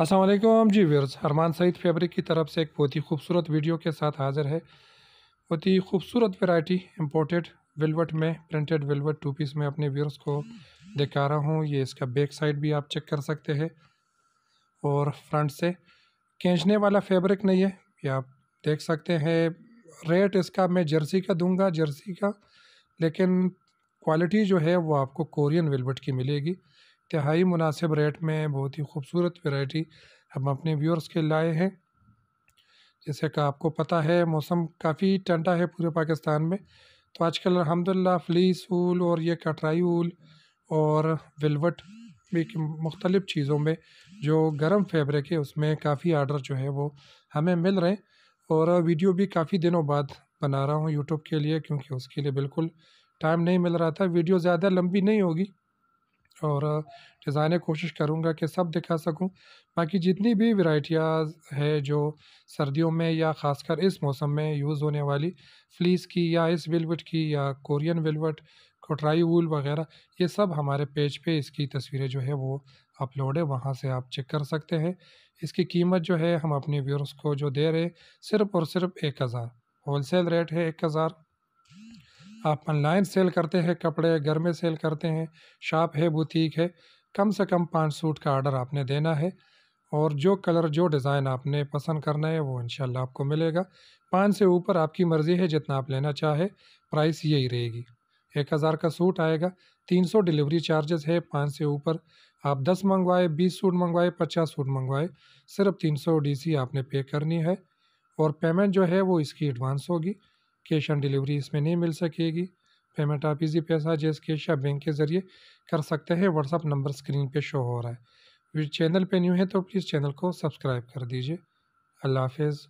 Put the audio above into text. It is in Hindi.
असलम जी व्यर्स अरमान सईद फैब्रिक की तरफ से एक बहुत ही खूबसूरत वीडियो के साथ हाज़िर है बहुत ही खूबसूरत वैरायटी इम्पोर्टेड वेलवेट में प्रिंटेड वेलवेट टू पीस में अपने व्यूअर्स को दिखा रहा हूँ ये इसका बैक साइड भी आप चेक कर सकते हैं और फ्रंट से खींचने वाला फैब्रिक नहीं है ये आप देख सकते हैं रेट इसका मैं जर्सी का दूँगा जर्सी का लेकिन क्वालिटी जो है वो आपको कोरियन वेलवेट की मिलेगी इंतहाई मुनासिब रेट में बहुत ही खूबसूरत वैरायटी हम अपने व्यूअर्स के लाए हैं जैसे कि आपको पता है मौसम काफ़ी ठंडा है पूरे पाकिस्तान में तो आजकल अलहमदिल्ला फ्लीस ऊल और ये कटराई ऊल और विलवट भी मुख्तलिफ़ चीज़ों में जो गर्म फेबरिक है उसमें काफ़ी आर्डर जो है वो हमें मिल रहे हैं और वीडियो भी काफ़ी दिनों बाद बना रहा हूँ यूट्यूब के लिए क्योंकि उसके लिए बिल्कुल टाइम नहीं मिल रहा था वीडियो ज़्यादा लंबी नहीं होगी और डिज़ाइनें कोशिश करूँगा कि सब दिखा सकूँ बाकी जितनी भी वैरायटियाज़ है जो सर्दियों में या ख़ासकर इस मौसम में यूज़ होने वाली फ्लीस की या इस वेलवेट की या कोरियन वेलवेट कोटराई वूल वगैरह ये सब हमारे पेज पे इसकी तस्वीरें जो है वो अपलोड है वहाँ से आप चेक कर सकते हैं इसकी कीमत जो है हम अपने व्यूअर्स को जो दे रहे सिर्फ़ और सिर्फ एक हज़ार होल सेल रेट है एक हज़ार आप ऑनलाइन सेल करते हैं कपड़े घर में सेल करते हैं शॉप है बुटीक है कम से कम पाँच सूट का आर्डर आपने देना है और जो कलर जो डिज़ाइन आपने पसंद करना है वो इन आपको मिलेगा पाँच से ऊपर आपकी मर्ज़ी है जितना आप लेना चाहे प्राइस यही रहेगी एक हज़ार का सूट आएगा तीन सौ डिलीवरी चार्जेस है पाँच से ऊपर आप दस मंगवाए बीस सूट मंगवाए पचास सूट मंगवाए सिर्फ तीन सौ डी आपने पे करनी है और पेमेंट जो है वो इसकी एडवांस होगी कैश ऑन डिलीवरी इसमें नहीं मिल सकेगी पेमेंट आप इजी पैसा जैस कैश या बैंक के ज़रिए कर सकते हैं व्हाट्सअप नंबर स्क्रीन पे शो हो रहा है चैनल पे न्यू है तो प्लीज़ चैनल को सब्सक्राइब कर दीजिए अल्लाह हाफिज़